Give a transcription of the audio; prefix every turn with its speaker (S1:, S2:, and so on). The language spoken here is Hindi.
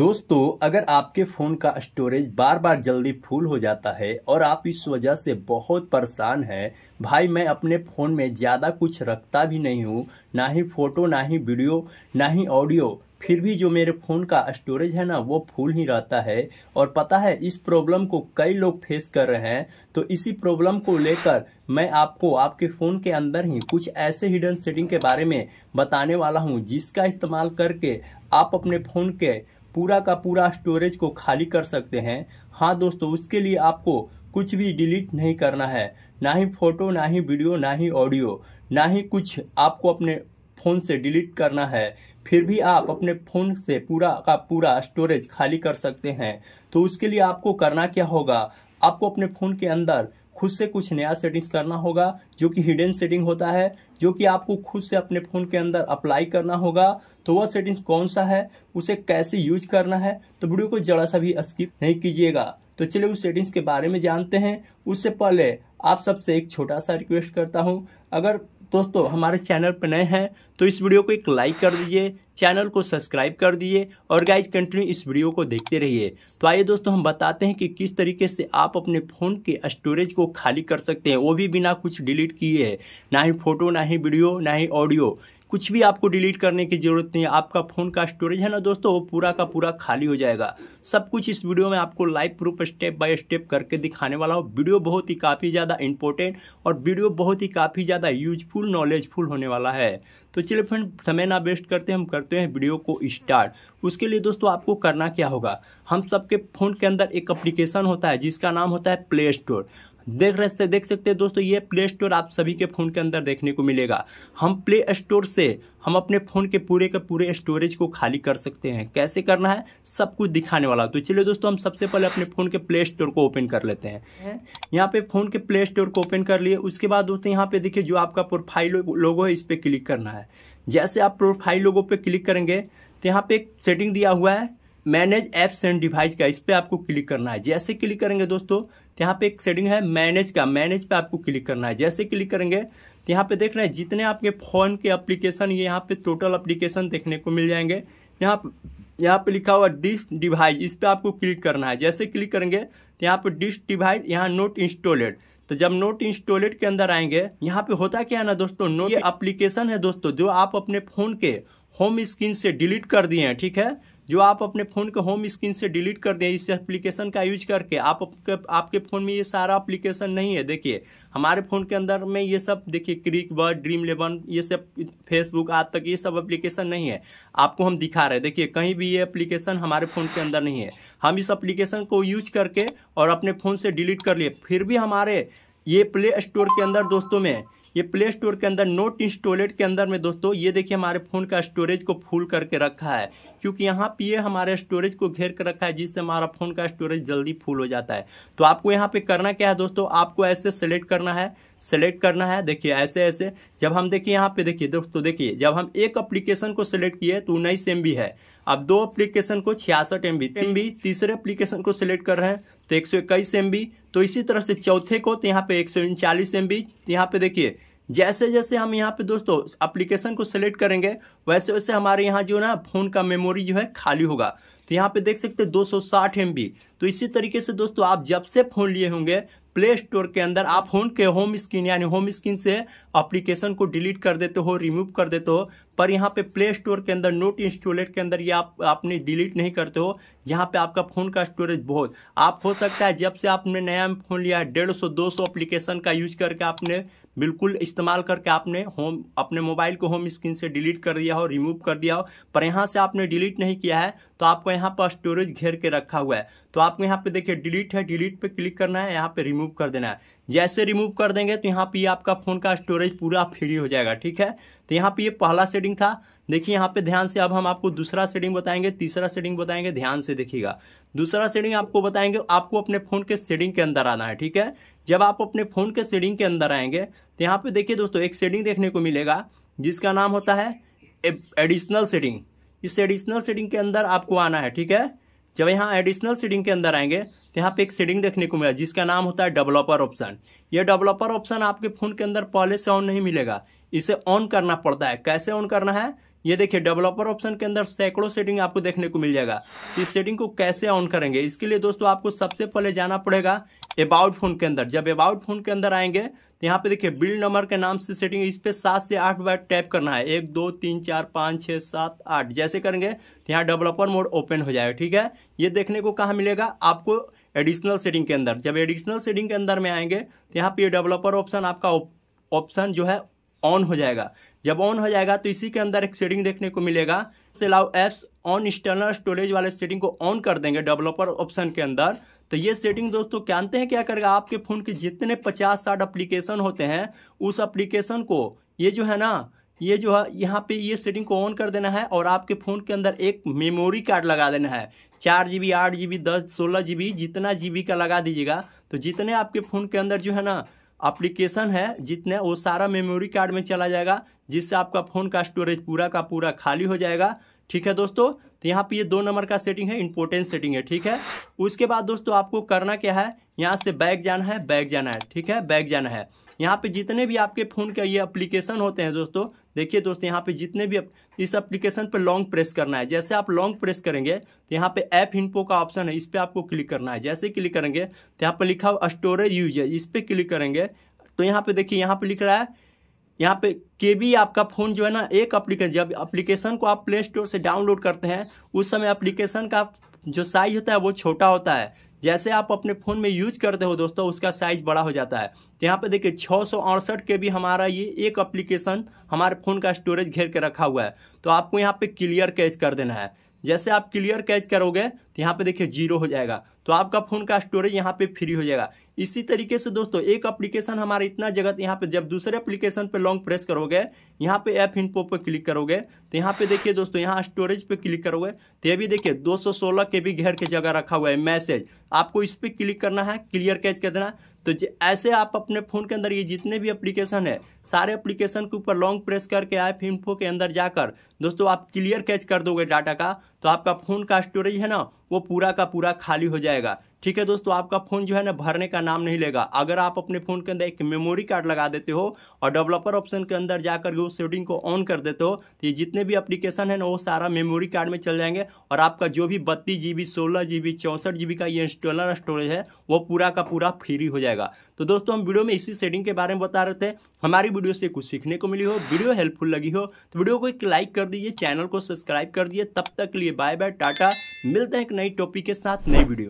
S1: दोस्तों अगर आपके फ़ोन का स्टोरेज बार बार जल्दी फुल हो जाता है और आप इस वजह से बहुत परेशान हैं भाई मैं अपने फ़ोन में ज़्यादा कुछ रखता भी नहीं हूँ ना ही फ़ोटो ना ही वीडियो ना ही ऑडियो फिर भी जो मेरे फ़ोन का स्टोरेज है ना वो फुल ही रहता है और पता है इस प्रॉब्लम को कई लोग फेस कर रहे हैं तो इसी प्रॉब्लम को लेकर मैं आपको आपके फ़ोन के अंदर ही कुछ ऐसे हिडन सेटिंग के बारे में बताने वाला हूँ जिसका इस्तेमाल करके आप अपने फ़ोन के पूरा का पूरा स्टोरेज को खाली कर सकते हैं हाँ दोस्तों उसके लिए आपको कुछ भी डिलीट नहीं करना है ना ही फोटो ना ही वीडियो ना ही ऑडियो ना ही कुछ आपको अपने फ़ोन से डिलीट करना है फिर भी आप अपने फ़ोन से पूरा का पूरा स्टोरेज खाली कर सकते हैं तो उसके लिए आपको करना क्या होगा आपको अपने फ़ोन के अंदर खुद से कुछ नया सेटिंग्स करना होगा जो कि हिडन सेटिंग होता है जो कि आपको खुद से अपने फ़ोन के अंदर अप्लाई करना होगा तो वह सेटिंग्स कौन सा है उसे कैसे यूज करना है तो वीडियो को जरा सा भी स्किप नहीं कीजिएगा तो चलिए उस सेटिंग्स के बारे में जानते हैं उससे पहले आप सबसे एक छोटा सा रिक्वेस्ट करता हूँ अगर दोस्तों हमारे चैनल पर नए हैं तो इस वीडियो को एक लाइक कर दीजिए चैनल को सब्सक्राइब कर दीजिए और गाइज कंटिन्यू इस वीडियो को देखते रहिए तो आइए दोस्तों हम बताते हैं कि किस तरीके से आप अपने फ़ोन के स्टोरेज को खाली कर सकते हैं वो भी बिना कुछ डिलीट किए ना ही फोटो ना ही वीडियो ना ही ऑडियो कुछ भी आपको डिलीट करने की ज़रूरत नहीं है आपका फ़ोन का स्टोरेज है ना दोस्तों वो पूरा का पूरा खाली हो जाएगा सब कुछ इस वीडियो में आपको live proof step by step करके दिखाने वाला हूँ वीडियो बहुत ही काफ़ी ज़्यादा इंपॉर्टेंट और वीडियो बहुत ही काफ़ी ज़्यादा यूजफुल नॉलेजफुल होने वाला है तो चलिए फ्रेंड समय ना वेस्ट करते हम करते हैं वीडियो को स्टार्ट उसके लिए दोस्तों आपको करना क्या होगा हम सबके फ़ोन के अंदर एक अप्लीकेशन होता है जिसका नाम होता है प्ले स्टोर देख रहे देख सकते हैं दोस्तों ये प्ले स्टोर आप सभी के फ़ोन के अंदर देखने को मिलेगा हम प्ले स्टोर से हम अपने फ़ोन के पूरे के पूरे स्टोरेज को खाली कर सकते हैं कैसे करना है सब कुछ दिखाने वाला तो चलिए दोस्तों हम सबसे पहले अपने फ़ोन के प्ले स्टोर को ओपन कर लेते हैं यहाँ पे फ़ोन के प्ले स्टोर को ओपन कर लिए उसके बाद दोस्तों यहाँ पे देखिए जो आपका प्रोफाइल लोगो है इस पर क्लिक करना है जैसे आप प्रोफाइल लोगो पर क्लिक करेंगे तो यहाँ पे एक सेटिंग दिया हुआ है मैनेज एप्स एंड डिवाइस का इस पर आपको क्लिक करना है जैसे क्लिक करेंगे दोस्तों तो यहाँ पे एक सेटिंग है मैनेज का मैनेज पे आपको क्लिक करना है जैसे क्लिक करेंगे तो यहाँ पे देख रहे हैं जितने आपके फोन के एप्लीकेशन ये यहाँ पे टोटल एप्लीकेशन देखने को मिल जाएंगे यहाँ यहाँ पे लिखा हुआ डिस्क डिवाइस इस पर आपको क्लिक करना है जैसे क्लिक करेंगे तो यहाँ पे डिस्क डिवाइस यहाँ नोट इंस्टॉलेड तो जब नोट इंस्टॉलेड के अंदर आएंगे यहाँ पे होता क्या है ना दोस्तों नोट ये एप्लीकेशन है दोस्तों जो आप अपने फोन के होम स्क्रीन से डिलीट कर दिए हैं ठीक है जो आप अपने फ़ोन के होम स्क्रीन से डिलीट कर दें इस एप्लीकेशन का यूज करके आप आपके आपके फ़ोन में ये सारा एप्लीकेशन नहीं है देखिए हमारे फ़ोन के अंदर में ये सब देखिए क्रिक बर्ड ड्रीम इलेवन ये सब फेसबुक आज तक ये सब एप्लीकेशन नहीं है आपको हम दिखा रहे हैं देखिए कहीं भी ये एप्लीकेशन हमारे फ़ोन के अंदर नहीं है हम इस एप्लीकेशन को यूज करके और अपने फ़ोन से डिलीट कर लिए फिर भी हमारे ये प्ले स्टोर के अंदर दोस्तों में ये प्ले स्टोर के अंदर नोट इंस्टॉलेट के अंदर में दोस्तों ये देखिए हमारे फ़ोन का स्टोरेज को फुल करके रखा है क्योंकि यहाँ पे ये हमारे स्टोरेज को घेर कर रखा है जिससे हमारा फ़ोन का स्टोरेज जल्दी फुल हो जाता है तो आपको यहाँ पे करना क्या है दोस्तों आपको ऐसे सेलेक्ट करना है सेलेक्ट करना है देखिए ऐसे ऐसे जब हम देखिए यहाँ पे देखिए दोस्तों देखिए जब हम एक अप्लीकेशन को सिलेक्ट किए तो उन्नीस एम है अब दो अप्लीकेशन को छियासठ एम बी तीसरे अप्लीकेशन को सिलेक्ट कर रहे हैं तो एक सौ इक्कीस एम बी तो इसी तरह से चौथे को तो यहाँ पे एक सौ उनचालीस एम बी तो यहाँ पे देखिए जैसे जैसे हम यहाँ पे दोस्तों एप्लीकेशन को सेलेक्ट करेंगे वैसे वैसे हमारे यहाँ जो ना फोन का मेमोरी जो है खाली होगा तो यहाँ पे देख सकते हैं 260 एमबी तो इसी तरीके से दोस्तों आप जब से फोन लिए होंगे प्ले स्टोर के अंदर आप फोन के होम स्क्रीन यानी होम स्क्रीन से एप्लीकेशन को डिलीट कर देते हो रिमूव कर देते हो पर यहाँ पे प्ले स्टोर के अंदर नोट इंस्टॉलेट के अंदर ये आप आपने डिलीट नहीं करते हो जहाँ पे आपका फ़ोन का स्टोरेज बहुत आप हो सकता है जब से आपने नया फ़ोन लिया है डेढ़ सौ दो सौ अप्लीकेशन का यूज करके आपने बिल्कुल इस्तेमाल करके आपने होम अपने मोबाइल को होम स्क्रीन से डिलीट कर दिया हो रिमूव कर दिया हो पर यहाँ से आपने डिलीट नहीं किया है तो आपको यहाँ पर स्टोरेज घेर के रखा हुआ है तो आपको यहाँ पे देखिए डिलीट है डिलीट पे क्लिक करना है यहाँ पे रिमूव कर देना है जैसे रिमूव कर देंगे तो यहाँ पे यह आपका फ़ोन का स्टोरेज पूरा फ्री हो जाएगा ठीक है तो यहाँ पे ये यह पहला सेटिंग था देखिए यहाँ पे ध्यान से अब हम आपको दूसरा सेटिंग बताएंगे तीसरा सेटिंग बताएंगे ध्यान से देखिएगा दूसरा सेटिंग आपको बताएंगे आपको अपने फ़ोन के सेटिंग के अंदर आना है ठीक है जब आप अपने फ़ोन के सेटिंग के अंदर आएंगे तो यहाँ पे देखिए दोस्तों एक सेटिंग देखने को मिलेगा जिसका नाम होता है एडिशनल सेटिंग इस एडिशनल सीडिंग के अंदर आपको आना है ठीक है जब यहाँ एडिशनल सीडिंग के अंदर आएंगे तो यहाँ पे एक सीडिंग देखने को मिला जिसका नाम होता है डेवलपर ऑप्शन ये डेवलपर ऑप्शन आपके फ़ोन के अंदर पहले से ऑन नहीं मिलेगा इसे ऑन करना पड़ता है कैसे ऑन करना है ये देखिए डेवलपर ऑप्शन के अंदर सैकड़ों सेटिंग आपको देखने को मिल जाएगा तो इस सेटिंग को कैसे ऑन करेंगे इसके लिए दोस्तों आपको सबसे पहले जाना पड़ेगा अबाउट फोन के अंदर जब अबाउट फोन के अंदर आएंगे तो यहाँ पे देखिए बिल नंबर के नाम से सेटिंग इस पर सात से आठ बार टैप करना है एक दो तीन चार पाँच छः सात आठ जैसे करेंगे तो यहाँ डेवलपर मोड ओपन हो जाएगा ठीक है ये देखने को कहाँ मिलेगा आपको एडिशनल सेटिंग के अंदर जब एडिशनल सेटिंग के अंदर में आएंगे तो यहाँ पे डेवलपर ऑप्शन आपका ऑप्शन जो है ऑन हो जाएगा जब ऑन हो जाएगा तो इसी के अंदर एक सेटिंग देखने को मिलेगा से लाओ एप्स ऑन एक्सटर्नल स्टोरेज वाले सेटिंग को ऑन कर देंगे डेवलपर ऑप्शन के अंदर तो ये सेटिंग दोस्तों जानते हैं क्या करेगा आपके फ़ोन के जितने पचास साठ अप्लीकेशन होते हैं उस अप्लीकेशन को ये जो है ना ये जो है यहाँ पे ये सेटिंग को ऑन कर देना है और आपके फ़ोन के अंदर एक मेमोरी कार्ड लगा देना है चार जी बी आठ जी बी दस सोलह जी बी जितना जी बी का लगा दीजिएगा तो जितने आपके फ़ोन के अंदर जो है ना एप्लीकेशन है जितने वो सारा मेमोरी कार्ड में चला जाएगा जिससे आपका फ़ोन का स्टोरेज पूरा का पूरा खाली हो जाएगा ठीक है दोस्तों तो यहाँ पे ये दो नंबर का सेटिंग है इंपोर्टेंट सेटिंग है ठीक है उसके बाद दोस्तों आपको करना क्या है यहाँ से बैग जाना है बैग जाना है ठीक है बैग जाना है यहाँ पे जितने भी आपके फ़ोन के ये अप्लीकेशन होते हैं दोस्तों देखिए दोस्तों यहाँ पे जितने भी इस अप्लीकेशन पे लॉन्ग प्रेस करना है जैसे आप लॉन्ग प्रेस करेंगे तो यहाँ पे ऐप इनपो का ऑप्शन है इस पर आपको क्लिक करना है जैसे क्लिक करेंगे तो यहाँ पर लिखा हुआ स्टोरेज यूज है इस पर क्लिक करेंगे तो यहाँ पे देखिए यहाँ पे लिख रहा है यहाँ पे के बी आपका फ़ोन जो है ना एक अप्लीकेशन जब अप्लीकेशन को आप प्ले स्टोर से डाउनलोड करते हैं उस समय अप्लीकेशन का जो साइज होता है वो छोटा होता है जैसे आप अपने फ़ोन में यूज करते हो दोस्तों उसका साइज बड़ा हो जाता है तो यहाँ पे देखिए छः सौ अड़सठ के भी हमारा ये एक एप्लीकेशन हमारे फ़ोन का स्टोरेज घेर के रखा हुआ है तो आपको यहाँ पे क्लियर कैच कर देना है जैसे आप क्लियर कैच करोगे तो यहाँ पे देखिए जीरो हो जाएगा तो आपका फोन का स्टोरेज यहाँ पे फ्री हो जाएगा इसी तरीके से दोस्तों एक एप्लीकेशन हमारा इतना जगत यहाँ पे जब दूसरे एप्लीकेशन पे लॉन्ग प्रेस करोगे यहाँ पे ऐप इनपो पे क्लिक करोगे तो यहाँ पे देखिए दोस्तों यहाँ स्टोरेज पे क्लिक करोगे तो ये भी देखिए 216 के भी घेर के जगह रखा हुआ है मैसेज आपको इस पर क्लिक करना है क्लियर कैच कर देना तो ऐसे आप अपने फ़ोन के अंदर ये जितने भी एप्लीकेशन है सारे एप्लीकेशन के ऊपर लॉन्ग प्रेस करके ऐप इनपो के अंदर जाकर दोस्तों आप क्लियर कैच कर दोगे डाटा का तो आपका फ़ोन का स्टोरेज है ना वो पूरा का पूरा खाली हो जाएगा ठीक है दोस्तों आपका फ़ोन जो है ना भरने का नाम नहीं लेगा अगर आप अपने फ़ोन के अंदर एक मेमोरी कार्ड लगा देते हो और डेवलपर ऑप्शन के अंदर जाकर उस सेटिंग को ऑन कर देते हो तो ये जितने भी एप्लीकेशन है ना वो सारा मेमोरी कार्ड में चल जाएंगे और आपका जो भी बत्तीस जी बी सोलह जी बी चौंसठ जी बी का ये इंस्टॉलर स्टोरेज है वो पूरा का पूरा फ्री हो जाएगा तो दोस्तों हम वीडियो में इसी सेटिंग के बारे में बता रहे थे हमारी वीडियो से कुछ सीखने को मिली हो वीडियो हेल्पफुल लगी हो तो वीडियो को एक लाइक कर दीजिए चैनल को सब्सक्राइब कर दीजिए तब तक के लिए बाय बाय टाटा मिलते हैं एक नई टॉपिक के साथ नई वीडियो